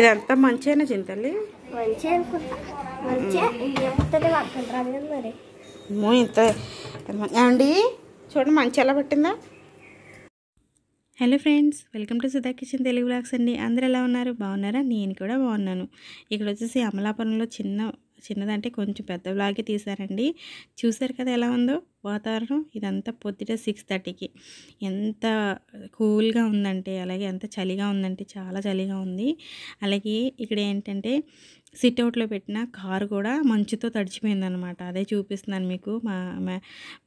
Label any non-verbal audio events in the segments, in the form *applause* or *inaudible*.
ఇదంతా మంచిగా చింతల్లి అండి చూడండి మంచి ఎలా పట్టిందా hello friends welcome to Sudha kitchen Telugu blogs అండి అందరు ఎలా ఉన్నారు బాగున్నారా నేను కూడా బాగున్నాను ఇక్కడ వచ్చేసి అమలాపురంలో చిన్న చిన్నదంటే కొంచెం పెద్ద బ్లాగే తీశారండి చూసారు కదా ఎలా ఉందో వాతావరణం ఇదంతా పొద్దుట సిక్స్ థర్టీకి ఎంత కూల్గా ఉందంటే అలాగే ఎంత చలిగా ఉందంటే చాలా చలిగా ఉంది అలాగే ఇక్కడ ఏంటంటే సిట్అవుట్లో పెట్టిన కారు కూడా మంచుతో తడిచిపోయిందనమాట అదే చూపిస్తున్నాను మీకు మా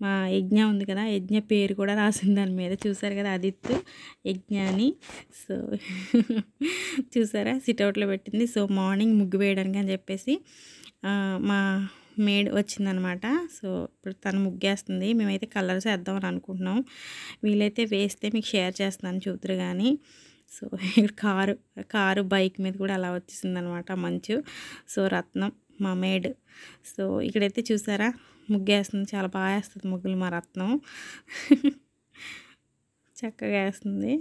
మా యజ్ఞ ఉంది కదా యజ్ఞ పేరు కూడా రాసింది దాని మీద చూసారు కదా అదిత్ యజ్ఞ అని సో చూసారా సిట్అవుట్లో పెట్టింది సో మార్నింగ్ ముగ్గు వేయడానికి అని చెప్పేసి మా మేడ్ వచ్చిందనమాట సో ఇప్పుడు తను ముగ్గేస్తుంది మేమైతే కలర్స్ వేద్దామని అనుకుంటున్నాం వీలైతే వేస్తే మీకు షేర్ చేస్తాను చూతురు కానీ సో ఇక్కడ కారు కారు బైక్ మీద కూడా అలా వచ్చేసింది అనమాట మంచు సో రత్నం మా మేడ్ సో ఇక్కడైతే చూసారా ముగ్గేస్తుంది చాలా బాగా వేస్తుంది ముగ్గులు మా రత్నం *laughs* చక్కగా వేస్తుంది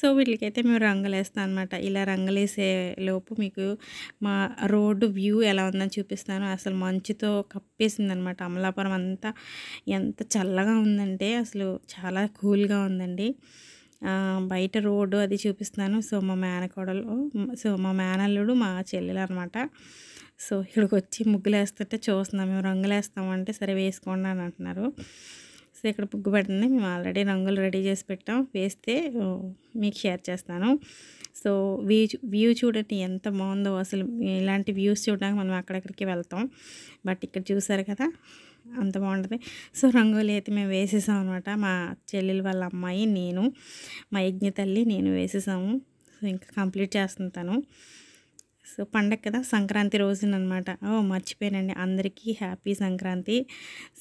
సో వీటికైతే మేము రంగులు వేస్తాం అనమాట ఇలా రంగులేసే లోపు మీకు మా రోడ్డు వ్యూ ఎలా ఉందని చూపిస్తాను అసలు మంచుతో కప్పేసింది అనమాట అమలాపురం అంతా ఎంత చల్లగా ఉందంటే అసలు చాలా కూల్గా ఉందండి బయట రోడ్డు అది చూపిస్తాను సో మా మేనకోడలు సో మా మేనల్లుడు మా చెల్లెలు అనమాట సో ఇక్కడికి వచ్చి ముగ్గులు వేస్తుంటే చూస్తున్నాం మేము రంగులు వేస్తామంటే సరే వేసుకోండి అని అంటున్నారు సో ఇక్కడ పుగ్గు పడుతుంది మేము ఆల్రెడీ రంగులు రెడీ చేసి పెట్టాం వేస్తే మీకు షేర్ చేస్తాను సో వ్యూ వ్యూ చూడండి ఎంత బాగుందో అసలు ఇలాంటి వ్యూస్ చూడడానికి మనం అక్కడక్కడికి వెళ్తాం బట్ ఇక్కడ చూసారు కదా అంత బాగుంటుంది సో రంగోలీ అయితే మేము వేసేసాం అనమాట మా చెల్లెలు వాళ్ళ అమ్మాయి నేను మా యజ్ఞ తల్లి నేను వేసేసాము సో ఇంకా కంప్లీట్ చేస్తుంటాను తను సో పండగ కదా సంక్రాంతి రోజునమాట ఓ మర్చిపోయానండి అందరికీ హ్యాపీ సంక్రాంతి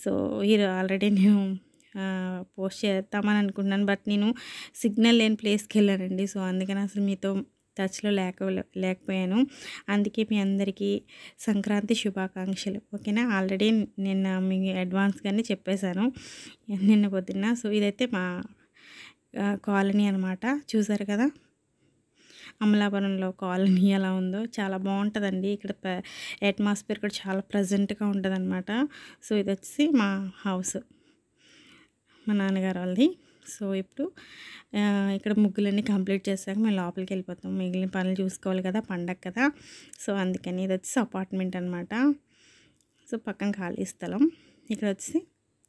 సో ఈరోజు ఆల్రెడీ నేను పోస్ట్ చేద్దామని అనుకున్నాను బట్ నేను సిగ్నల్ లేని ప్లేస్కి వెళ్ళానండి సో అందుకని అసలు మీతో టచ్లో లేక లేకపోయాను అందుకే మీ అందరికీ సంక్రాంతి శుభాకాంక్షలు ఓకేనా ఆల్రెడీ నిన్న మీ అడ్వాన్స్గానే చెప్పేశాను నిన్న పొద్దున్న సో ఇదైతే మా కాలనీ అనమాట చూసారు కదా అమలాపురంలో కాలనీ ఎలా ఉందో చాలా బాగుంటుందండి ఇక్కడ అట్మాస్ఫియర్ కూడా చాలా ప్రజెంట్గా ఉంటుందన్నమాట సో ఇది వచ్చి మా హౌస్ మా నాన్నగారు వాళ్ళది సో ఇప్పుడు ఇక్కడ ముగ్గులన్నీ కంప్లీట్ చేసాక మేము లోపలికి వెళ్ళిపోతాం మిగిలిన పనులు చూసుకోవాలి కదా పండగ కదా సో అందుకని ఇది వచ్చేసి అపార్ట్మెంట్ అనమాట సో పక్కన ఖాళీ స్థలం ఇక్కడ వచ్చి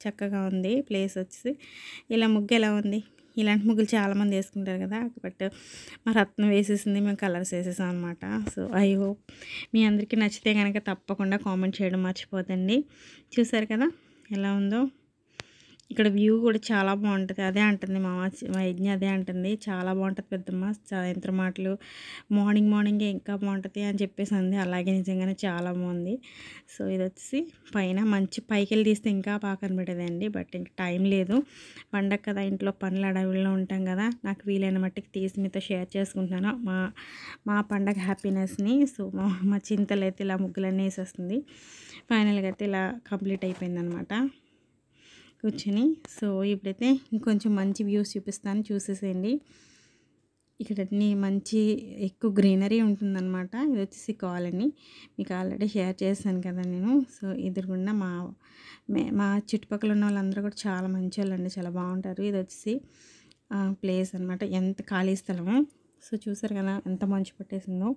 చక్కగా ఉంది ప్లేస్ వచ్చేసి ఇలా ముగ్గు ఎలా ఉంది ఇలాంటి ముగ్గులు చాలామంది వేసుకుంటారు కదా బట్ మా రత్నం వేసేసింది మేము కలర్స్ వేసేసాం అనమాట సో ఐ హోప్ మీ అందరికీ నచ్చితే కనుక తప్పకుండా కామెంట్ చేయడం మర్చిపోదండి చూసారు కదా ఎలా ఉందో ఇక్కడ వ్యూ కూడా చాలా బాగుంటుంది అదే అంటుంది మా మా యజ్ఞ అదే అంటుంది చాలా బాగుంటుంది పెద్దమ్మ సాయంత్రం మాటలు మార్నింగ్ మార్నింగ్ ఇంకా బాగుంటుంది అని చెప్పేసి అంది అలాగే నిజంగానే చాలా బాగుంది సో ఇది వచ్చేసి పైన మంచి పైకి వెళ్ళి తీస్తే ఇంకా బాగా కనబడేదండి బట్ ఇంకా టైం లేదు పండగ కదా ఇంట్లో పనులు అడవుల్లో ఉంటాం కదా నాకు వీలైన మట్టికి తీసి మీతో షేర్ చేసుకుంటున్నాను మా మా పండగ హ్యాపీనెస్ని సో మా మా చింతలు అయితే ఇలా ముగ్గులన్నీ వేసేస్తుంది ఫైనల్గా అయితే ఇలా కంప్లీట్ అయిపోయిందనమాట కూర్చొని సో ఇప్పుడైతే ఇంకొంచెం మంచి వ్యూస్ చూపిస్తాను చూసేసేయండి ఇక్కడ మంచి ఎక్కువ గ్రీనరీ ఉంటుందన్నమాట ఇది వచ్చేసి కాలనీ మీకు ఆల్రెడీ షేర్ చేశాను కదా నేను సో ఎదురుగుండా మా మా చుట్టుపక్కల ఉన్న వాళ్ళందరూ కూడా చాలా మంచి వాళ్ళండి చాలా బాగుంటారు ఇది వచ్చేసి ప్లేస్ అనమాట ఎంత ఖాళీ స్థలము సో చూసారు కదా ఎంత మంచు పట్టేసిందో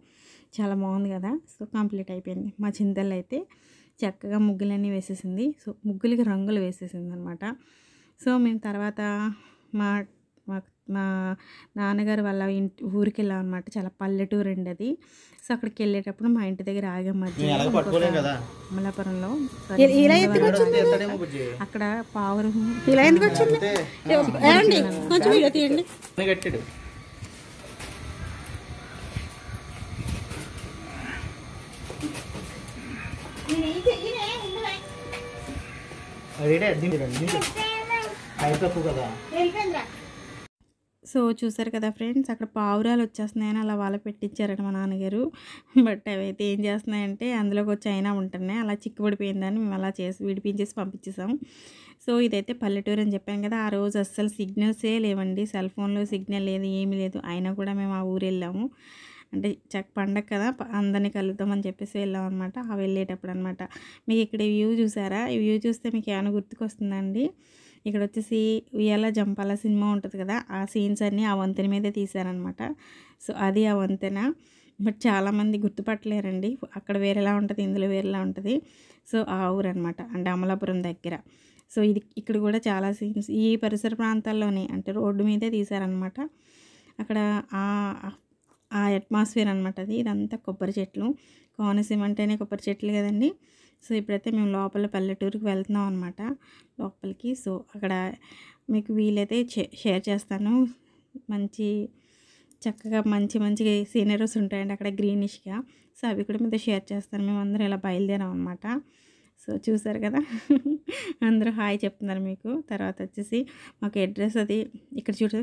చాలా బాగుంది కదా సో కంప్లీట్ అయిపోయింది మా చింతలు అయితే చక్కగా ముగ్గులన్నీ వేసేసింది సో ముగ్గులకి రంగులు వేసేసింది అనమాట సో మేము తర్వాత మా మా నాన్నగారు వాళ్ళ ఇంటి ఊరికి వెళ్ళాం అనమాట చాలా పల్లెటూరు అండి అది సో అక్కడికి వెళ్ళేటప్పుడు మా ఇంటి దగ్గర ఆగాం మధ్య అమలాపురంలో అక్కడ పావురం ఇలా ఎందుకు వచ్చింది కొంచెం కదా సో చూసారు కదా ఫ్రెండ్స్ అక్కడ పావురాలు వచ్చేస్తున్నాయని అలా వాళ్ళ పెట్టించారట మా నాన్నగారు బట్ అవైతే ఏం చేస్తున్నాయంటే అందులోకి వచ్చి అయినా ఉంటున్నాయి అలా చిక్కుబడిపోయిందని మేము అలా చేసి విడిపించేసి పంపించేసాం సో ఇదైతే పల్లెటూరు అని చెప్పాను కదా ఆ రోజు అస్సలు సిగ్నల్సే లేవండి సెల్ ఫోన్లో సిగ్నల్ లేదు ఏమీ లేదు అయినా కూడా మేము ఆ ఊరు వెళ్ళాము అంటే చక్క పండగ కదా అందరినీ కలుద్దామని చెప్పేసి వెళ్ళాం అనమాట ఆ వెళ్ళేటప్పుడు అనమాట మీకు ఇక్కడ వ్యూ చూసారా ఈ వ్యూ చూస్తే మీకు ఏమైనా గుర్తుకొస్తుందండి ఇక్కడ వచ్చేసి ఉయ్యాల జంపాల సినిమా ఉంటుంది కదా ఆ సీన్స్ అన్నీ ఆ వంతెన మీదే తీశారనమాట సో అది ఆ వంతెన బట్ చాలామంది గుర్తుపట్టలేరండి అక్కడ వేరేలా ఉంటుంది ఇందులో వేరేలా ఉంటుంది సో ఆ ఊరు అనమాట అంటే అమలాపురం దగ్గర సో ఇది ఇక్కడ కూడా చాలా సీన్స్ ఈ పరిసర ప్రాంతాల్లోనే అంటే రోడ్డు మీదే తీశారనమాట అక్కడ ఆ అట్మాస్ఫియర్ అనమాట అది ఇదంతా కొబ్బరి చెట్లు కోనసీమ అంటేనే కొబ్బరి చెట్లు కదండి సో ఇప్పుడైతే మేము లోపల పల్లెటూరుకి వెళ్తున్నాం అనమాట లోపలికి సో అక్కడ మీకు వీలైతే షేర్ చేస్తాను మంచి చక్కగా మంచి మంచి సీనరీస్ ఉంటాయండి అక్కడ గ్రీనిష్గా సో అవి కూడా మీతో షేర్ చేస్తాను మేము అందరం ఇలా బయలుదేరాం అనమాట సో చూసారు కదా *laughs* అందరూ హాయ్ చెప్తున్నారు మీకు తర్వాత వచ్చేసి మాకు అడ్రస్ అది ఇక్కడ చూడ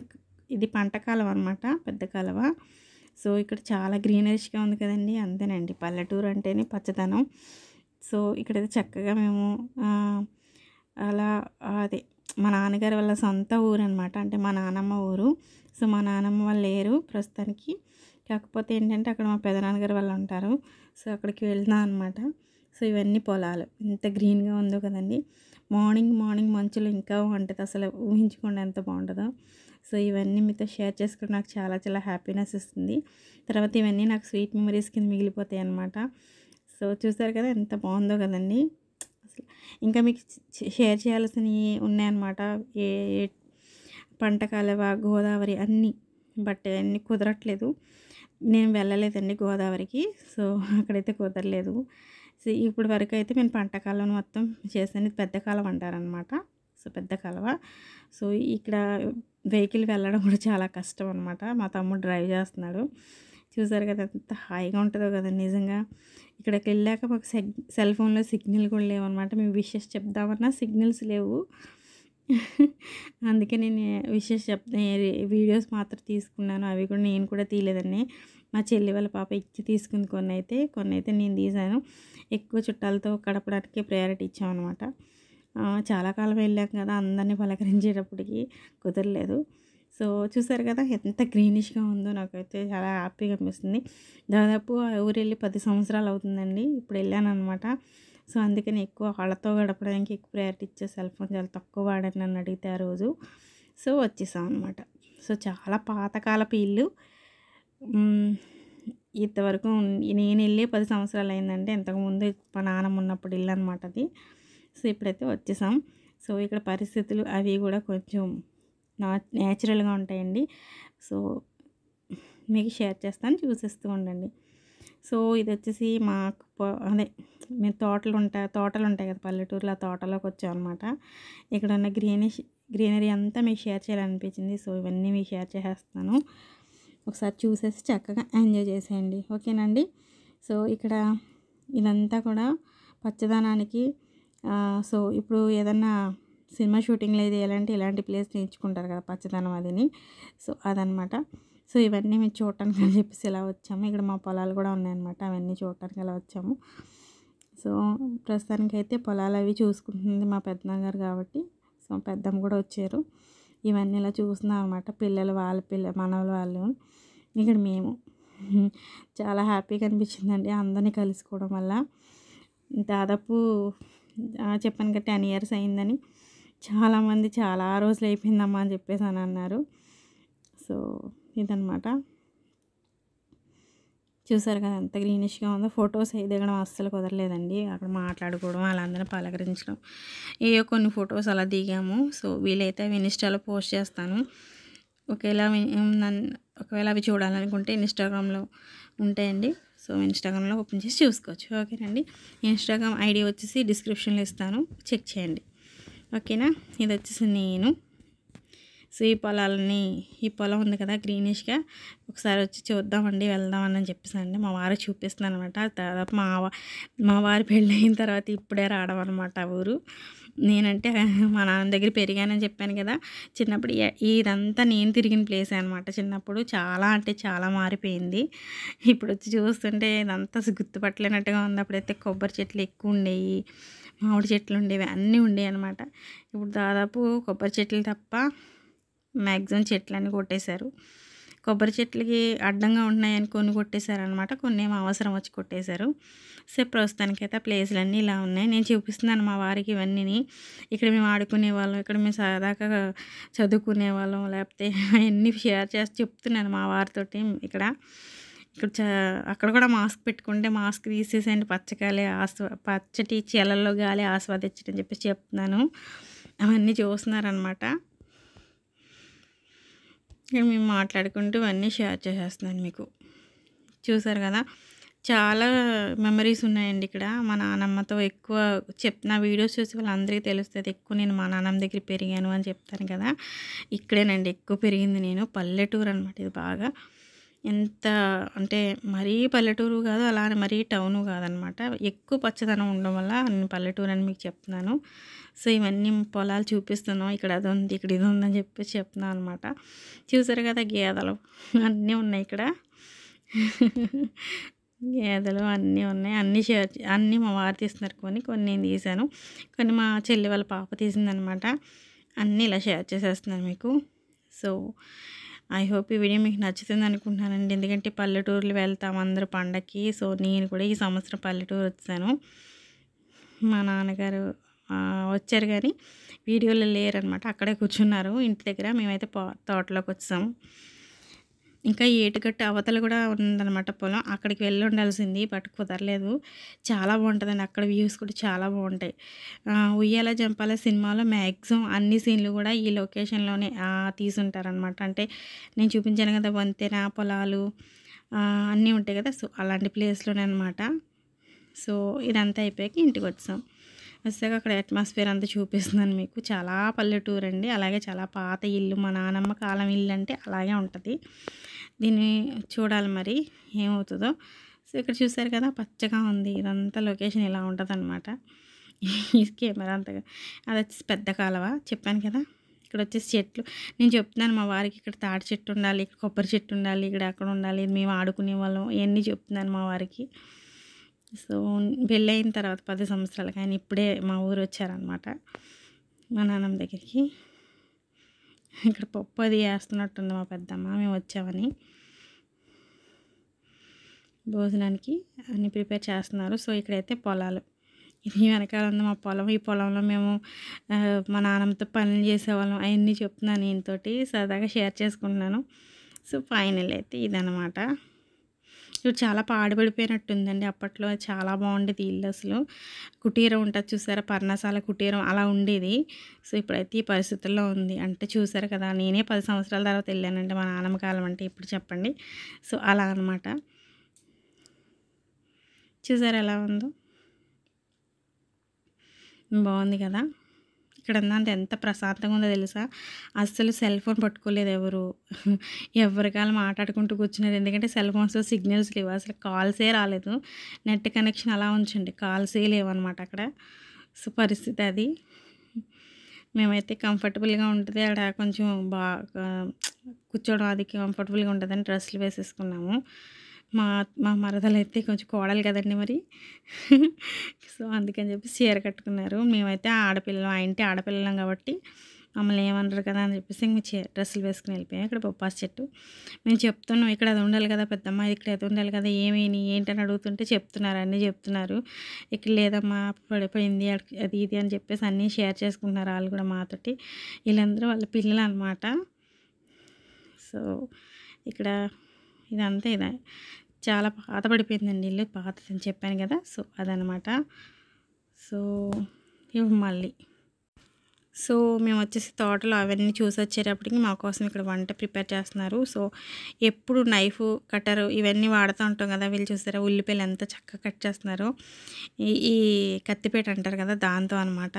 ఇది పంట కాలం అనమాట పెద్ద కాలవా సో ఇక్కడ చాలా గ్రీనరీష్గా ఉంది కదండి అంతేనండి పల్లెటూరు అంటేనే పచ్చదనం సో ఇక్కడ చక్కగా మేము అలా అదే మా నాన్నగారి వాళ్ళ సొంత ఊరు అనమాట అంటే మా నానమ్మ ఊరు సో మా నానమ్మ వాళ్ళు లేరు ప్రస్తుతానికి కాకపోతే ఏంటంటే అక్కడ మా పెదనాన్నగారు వాళ్ళు ఉంటారు సో అక్కడికి వెళ్దాం అనమాట సో ఇవన్నీ పొలాలు ఎంత గ్రీన్గా ఉందో కదండి మార్నింగ్ మార్నింగ్ మంచులు ఇంకా వంటది అసలు ఊహించుకోండి ఎంత బాగుంటుందో సో ఇవన్నీ మీతో షేర్ చేసుకుంటే నాకు చాలా చాలా హ్యాపీనెస్ ఇస్తుంది తర్వాత ఇవన్నీ నాకు స్వీట్ మెమరీస్ కింద మిగిలిపోతాయి అనమాట సో చూసారు కదా ఎంత బాగుందో కదండి అసలు ఇంకా మీకు షేర్ చేయాల్సినవి ఉన్నాయన్నమాట ఏ ఏ పంట కాలువ గోదావరి అన్నీ బట్ అన్నీ కుదరట్లేదు నేను వెళ్ళలేదండి గోదావరికి సో అక్కడైతే కుదరలేదు సో ఇప్పుడు వరకు అయితే నేను పంట కాలం మొత్తం చేశాను పెద్ద కాలం అంటారనమాట సో పెద్ద కలవ సో ఇక్కడ వెహికల్ వెళ్ళడం కూడా చాలా కష్టం అనమాట మా తమ్ముడు డ్రైవ్ చేస్తున్నాడు చూసారు కదా ఎంత హాయిగా ఉంటుందో కదా నిజంగా ఇక్కడికి వెళ్ళాక మాకు సెగ్ సెల్ ఫోన్లో సిగ్నల్ కూడా లేవన్నమాట మేము విషెస్ చెప్దామన్నా సిగ్నల్స్ లేవు అందుకే నేను విషెస్ చెప్ వీడియోస్ మాత్రం తీసుకున్నాను అవి కూడా నేను కూడా తీయలేదండి మా చెల్లి వాళ్ళ పాప ఇచ్చి తీసుకుంది కొన్ని అయితే కొన్ని అయితే నేను తీశాను ఎక్కువ చుట్టాలతో గడపడానికి ప్రయారిటీ ఇచ్చామన్నమాట చాలా కాలం వెళ్ళాం కదా అందరినీ పలకరించేటప్పటికి కుదరలేదు సో చూసారు కదా ఎంత గ్రీనిష్గా ఉందో నాకైతే చాలా హ్యాపీగా అనిపిస్తుంది దాదాపు ఆ ఊరు వెళ్ళి పది సంవత్సరాలు అవుతుందండి ఇప్పుడు వెళ్ళానమాట సో అందుకని ఎక్కువ వాళ్ళతో గడపడానికి ఎక్కువ ప్రయారిటీ ఇచ్చే సెల్ ఫోన్ చాలా తక్కువ వాడని నన్ను అడిగితే ఆ రోజు సో వచ్చేసాం అనమాట సో చాలా పాతకాలపు ఇల్లు ఇంతవరకు నేను వెళ్ళి పది సంవత్సరాలు అయిందంటే ఇంతకుముందు మా నాన్నమ్మ ఉన్నప్పుడు ఇల్లు అనమాట అది సో ఇప్పుడైతే వచ్చేసాం సో ఇక్కడ పరిస్థితులు అవి కూడా కొంచెం నా న్యాచురల్గా ఉంటాయండి సో మీకు షేర్ చేస్తాను చూసేస్తూ ఉండండి సో ఇది వచ్చేసి మాకు అదే మేము తోటలు ఉంటాయి తోటలు ఉంటాయి కదా పల్లెటూరులో ఆ తోటలోకి వచ్చాం అనమాట ఇక్కడ ఉన్న గ్రీనిష్ గ్రీనరీ అంతా మీకు షేర్ చేయాలనిపించింది సో ఇవన్నీ మీకు షేర్ చేసేస్తాను ఒకసారి చూసేసి చక్కగా ఎంజాయ్ చేసేయండి ఓకేనండి సో ఇక్కడ ఇదంతా కూడా పచ్చదనానికి సో ఇప్పుడు ఏదన్నా సినిమా షూటింగ్లో లేదు ఎలాంటి ఇలాంటి ప్లేస్ నేర్చుకుంటారు కదా పచ్చదనం అదిని సో అదనమాట సో ఇవన్నీ మేము చూడటానికి అని చెప్పేసి ఇలా వచ్చాము ఇక్కడ మా పొలాలు కూడా ఉన్నాయన్నమాట అవన్నీ చూడటానికి ఇలా వచ్చాము సో ప్రస్తుతానికి అయితే పొలాలు అవి చూసుకుంటుంది మా పెద్దనాన్నగారు కాబట్టి సో పెద్దమ్మ కూడా వచ్చారు ఇవన్నీ ఇలా చూస్తున్నాం అనమాట పిల్లలు వాళ్ళ పిల్ల మనవలు వాళ్ళు ఇక్కడ మేము చాలా హ్యాపీగా అనిపించిందండి అందరినీ కలుసుకోవడం వల్ల దాదాపు చెప్పాను కదా టెన్ ఇయర్స్ అయిందని చాలామంది చాలా రోజులు అయిపోయిందమ్మా అని చెప్పేసి అని అన్నారు సో ఇదనమాట చూసారు కదా ఎంత గ్రీనిష్గా ఉందో ఫొటోస్ అయి దిగడం అస్సలు కుదరలేదండి అక్కడ మాట్లాడుకోవడం వాళ్ళందరినీ పలకరించడం ఏయో కొన్ని ఫొటోస్ అలా దిగాము సో వీలైతే అవి ఇన్స్టాలో పోస్ట్ చేస్తాను ఒకవేళ ఒకవేళ అవి చూడాలనుకుంటే ఇన్స్టాగ్రామ్లో ఉంటాయండి సో ఇన్స్టాగ్రామ్లో ఓపెన్ చేసి చూసుకోవచ్చు ఓకేనండి ఇన్స్టాగ్రామ్ ఐడి వచ్చేసి డిస్క్రిప్షన్లో ఇస్తాను చెక్ చేయండి ఓకేనా ఇది వచ్చేసి నేను సో ఈ పొలాలని ఈ పొలం ఉంది కదా గ్రీనిష్గా ఒకసారి వచ్చి చూద్దామండి వెళ్దామని అని చెప్పేసి అండి మా వారు చూపిస్తున్నాను అనమాట దాదాపు మా మా వారు పెళ్ళి అయిన తర్వాత ఇప్పుడే రావడం అనమాట ఊరు నేనంటే *laughs* మా నాన్న దగ్గర పెరిగానని చెప్పాను కదా చిన్నప్పుడు ఇదంతా నేను తిరిగిన ప్లేస్ అనమాట చిన్నప్పుడు చాలా అంటే చాలా మారిపోయింది ఇప్పుడు వచ్చి చూస్తుంటే ఇదంతా గుర్తుపట్టలేనట్టుగా ఉంది అప్పుడైతే కొబ్బరి చెట్లు ఎక్కువ ఉండేవి మామిడి చెట్లు ఉండేవి అన్నీ ఉండేవి అనమాట ఇప్పుడు దాదాపు కొబ్బరి చెట్లు తప్ప మ్యాక్సిమం చెట్లన్నీ కొట్టేశారు కొబ్బరి చెట్లకి అడ్డంగా ఉంటున్నాయని కొన్ని కొట్టేశారు అనమాట కొన్ని ఏమో అవసరం వచ్చి కొట్టేశారు సో ప్రస్తుతానికైతే అన్నీ ఇలా ఉన్నాయి నేను చూపిస్తున్నాను మా వారికి ఇవన్నీ ఇక్కడ మేము ఆడుకునే వాళ్ళం ఇక్కడ మేము సరదాగా చదువుకునే వాళ్ళం లేకపోతే అవన్నీ షేర్ చేసి చెప్తున్నాను మా వారితోటి ఇక్కడ ఇక్కడ అక్కడ కూడా మాస్క్ పెట్టుకుంటే మాస్క్ తీసేసేయండి పచ్చగాలి ఆస్వా పచ్చటి చీలల్లో గాలి ఆస్వాదించడం చెప్పేసి చెప్తున్నాను అవన్నీ చూస్తున్నారనమాట నేను మేము మాట్లాడుకుంటూ ఇవన్నీ షేర్ చేసేస్తున్నాను మీకు చూసారు కదా చాలా మెమరీస్ ఉన్నాయండి ఇక్కడ మా నానమ్మతో ఎక్కువ చెప్ నా వీడియోస్ చూసి వాళ్ళందరికీ తెలుస్తుంది ఎక్కువ నేను మా నాన్నమ్మ దగ్గర పెరిగాను అని చెప్తాను కదా ఇక్కడేనండి ఎక్కువ పెరిగింది నేను పల్లెటూరు అనమాట ఇది బాగా ఎంత అంటే మరీ పల్లెటూరు కాదు అలా మరీ టౌను కాదనమాట ఎక్కువ పచ్చదనం ఉండడం వల్ల నేను పల్లెటూరు అని మీకు చెప్తున్నాను సో ఇవన్నీ పొలాలు చూపిస్తున్నాం ఇక్కడ అది ఉంది ఇక్కడ ఇది ఉందని చెప్పి చెప్తున్నాం అనమాట చూసారు కదా గేదలు అన్నీ ఉన్నాయి ఇక్కడ గేదెలు అన్నీ ఉన్నాయి అన్నీ షేర్ అన్నీ మా వారు తీస్తున్నారు కొన్ని కొన్ని నేను తీశాను కొన్ని మా చెల్లి వాళ్ళ పాప తీసిందనమాట అన్నీ ఇలా షేర్ చేసేస్తున్నాను మీకు సో ఐ హోప్ ఈ వీడియో మీకు నచ్చుతుంది అనుకుంటున్నానండి ఎందుకంటే పల్లెటూరులు వెళ్తాం అందరు పండగకి సో నేను కూడా ఈ సంవత్సరం పల్లెటూరు వచ్చాను మా నాన్నగారు వచ్చారు కానీ వీడియోలో లేరనమాట అక్కడే కూర్చున్నారు ఇంటి దగ్గర మేమైతే తోటలోకి వచ్చాము ఇంకా ఏటుగట్టు అవతల కూడా ఉందన్నమాట పొలం అక్కడికి వెళ్ళి ఉండాల్సింది బట్ కుదరలేదు చాలా బాగుంటుందండి అక్కడ వ్యూస్ కూడా చాలా బాగుంటాయి ఉయ్యాల జంపాల సినిమాలో మ్యాక్సిమం అన్ని సీన్లు కూడా ఈ లొకేషన్లోనే తీసుంటారనమాట అంటే నేను చూపించాను కదా వంతెన పొలాలు అన్నీ ఉంటాయి కదా సో అలాంటి ప్లేస్లోనే అనమాట సో ఇదంతా అయిపోయాక ఇంటికి వచ్చాం వచ్చాక అక్కడ అట్మాస్ఫియర్ అంతా చూపిస్తున్నాను మీకు చాలా పల్లెటూరు అండి అలాగే చాలా పాత ఇల్లు మా నానమ్మ కాలం ఇల్లు అంటే అలాగే ఉంటుంది దీన్ని చూడాలి మరి ఏమవుతుందో సో ఇక్కడ చూసారు కదా పచ్చగా ఉంది ఇదంతా లొకేషన్ ఇలా ఉంటుంది అనమాట ఈ కెమెరా అంతగా అది వచ్చేసి పెద్ద కాలువ చెప్పాను కదా ఇక్కడ వచ్చేసి చెట్లు నేను చెప్తున్నాను మా వారికి ఇక్కడ తాటి చెట్టు ఉండాలి ఇక్కడ కొబ్బరి చెట్టు ఉండాలి ఇక్కడ అక్కడ ఉండాలి మేము ఆడుకునే వాళ్ళం ఇవన్నీ చెప్తున్నాను మా వారికి సో పెళ్ళైన తర్వాత పది సంవత్సరాలకి ఆయన ఇప్పుడే మా ఊరు వచ్చారనమాట మా నాన్నమ్మ దగ్గరికి ఇక్కడ పప్పు అది వేస్తున్నట్టుంది మా పెద్దమ్మ మేము వచ్చామని భోజనానికి అన్ని ప్రిపేర్ చేస్తున్నారు సో ఇక్కడైతే పొలాలు ఇది వెనకాల ఉంది మా పొలం ఈ పొలంలో మేము మా నాన్నమ్మతో పనులు చేసేవాళ్ళం అవన్నీ చెప్తున్నాను ఈయనతోటి సరదాగా షేర్ చేసుకుంటున్నాను సో ఫైనల్ అయితే ఇదనమాట ఇన్స్టిట్యూట్ చాలా పాడుపడిపోయినట్టుందండి అప్పట్లో చాలా బాగుండేది ఇల్లు అసలు కుటీరం ఉంటుంది చూసారా పర్ణశాల కుటీరం అలా ఉండేది సో ఇప్పుడైతే ఈ పరిస్థితుల్లో ఉంది అంటే చూసారు కదా నేనే పది సంవత్సరాల తర్వాత వెళ్ళానండి మా నాన్నమ్మ కాలం అంటే ఇప్పుడు చెప్పండి సో అలా అనమాట చూసారు ఎలా ఉందో బాగుంది కదా ఇక్కడ ఉందంటే ఎంత ప్రశాంతంగా ఉందో తెలుసా అస్సలు సెల్ ఫోన్ పట్టుకోలేదు ఎవరు ఎవరికాలం మాట్లాడుకుంటూ కూర్చున్నారు ఎందుకంటే సెల్ ఫోన్స్ సిగ్నల్స్ లేవు అసలు కాల్సే రాలేదు నెట్ కనెక్షన్ అలా ఉంచండి కాల్సే లేవు అనమాట అక్కడ సో పరిస్థితి అది మేమైతే కంఫర్టబుల్గా ఉంటుంది అక్కడ కొంచెం బాగా కూర్చోవడం అది కంఫర్టబుల్గా ఉంటుందని డ్రెస్సులు వేసేసుకున్నాము మా మా మరదలు అయితే కొంచెం కోడలు కదండి మరి సో అందుకని చెప్పి చీర కట్టుకున్నారు మేమైతే ఆడపిల్లలు ఆ ఇంటి ఆడపిల్లలం కాబట్టి మమ్మల్ని ఏమన్నారు కదా అని చెప్పేసి మేము డ్రెస్సులు వేసుకుని వెళ్ళిపోయాం ఇక్కడ బొప్పాస్ చెట్టు మేము చెప్తున్నాం ఇక్కడ అది ఉండాలి కదా పెద్దమ్మ ఇక్కడ అది ఉండాలి కదా ఏమేమి ఏంటని అడుగుతుంటే చెప్తున్నారు అన్నీ చెప్తున్నారు ఇక్కడ లేదమ్మా పడిపోయింది అది ఇది అని చెప్పేసి అన్నీ షేర్ చేసుకుంటున్నారు వాళ్ళు కూడా మాతోటి వీళ్ళందరూ వాళ్ళ పిల్లలు అనమాట సో ఇక్కడ ఇదంతా ఇదే చాలా పాత పడిపోయిందండి ఇల్లు పాత చెప్పాను కదా సో అదనమాట సో ఇవి మళ్ళీ సో మేము వచ్చేసి తోటలు అవన్నీ చూసి వచ్చేటప్పటికి మా కోసం ఇక్కడ వంట ప్రిపేర్ చేస్తున్నారు సో ఎప్పుడు నైఫ్ కట్టరు ఇవన్నీ వాడుతూ ఉంటాం కదా వీళ్ళు చూసారా ఉల్లిపాయలు ఎంత చక్కగా కట్ చేస్తున్నారు ఈ ఈ కత్తిపేట అంటారు కదా దాంతో అనమాట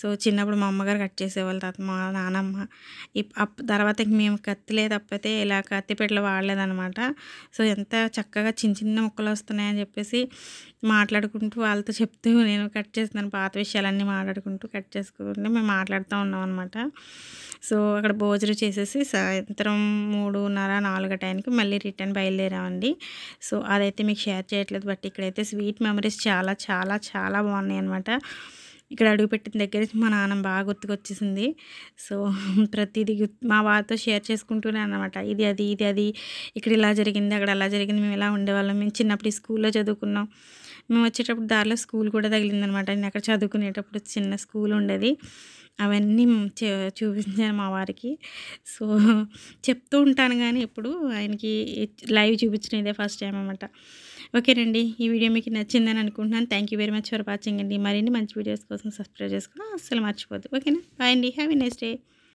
సో చిన్నప్పుడు మా అమ్మగారు కట్ చేసేవాళ్ళు తర్వాత మా నానమ్మ తర్వాత మేము కత్తిలే తప్పితే ఇలా కత్తిపేటలో వాడలేదనమాట సో ఎంత చక్కగా చిన్న చిన్న ముక్కలు వస్తున్నాయని చెప్పేసి మాట్లాడుకుంటూ వాళ్ళతో చెప్తూ నేను కట్ చేస్తున్నాను పాత విషయాలన్నీ మాట్లాడుకుంటూ కట్ చేసుకుంటే మేము మాట్లాడుతూ ఉన్నాం అనమాట సో అక్కడ భోజనం చేసేసి సాయంత్రం మూడున్నర నాలుగు టైంకి మళ్ళీ రిటర్న్ బయలుదేరామండి సో అదైతే మీకు షేర్ చేయట్లేదు బట్ ఇక్కడైతే స్వీట్ మెమరీస్ చాలా చాలా చాలా బాగున్నాయి అనమాట ఇక్కడ అడుగు పెట్టిన దగ్గర నుంచి మా నాన్న బాగా గుర్తుకొచ్చేసింది సో ప్రతిదీ మా వారితో షేర్ చేసుకుంటూనే అనమాట ఇది అది ఇది అది ఇక్కడ ఇలా జరిగింది అక్కడ అలా జరిగింది మేము ఇలా ఉండేవాళ్ళం మేము చిన్నప్పుడు స్కూల్లో చదువుకున్నాం మేము వచ్చేటప్పుడు దారిలో స్కూల్ కూడా తగిలిందనమాట నేను అక్కడ చదువుకునేటప్పుడు చిన్న స్కూల్ ఉండేది అవన్నీ చూపించాను మా వారికి సో చెప్తూ ఉంటాను కానీ ఇప్పుడు ఆయనకి లైవ్ చూపించిన ఇదే ఫస్ట్ టైం అనమాట ఓకేనండి ఈ వీడియో మీకు నచ్చిందని అనుకుంటున్నాను thank you very much for watching అండి మరిన్ని మంచి వీడియోస్ కోసం సబ్స్క్రైబ్ చేసుకుని అస్సలు మర్చిపోద్దు ఓకేనా బాయ్ అండి హ్యావీ నెక్స్ట్ డే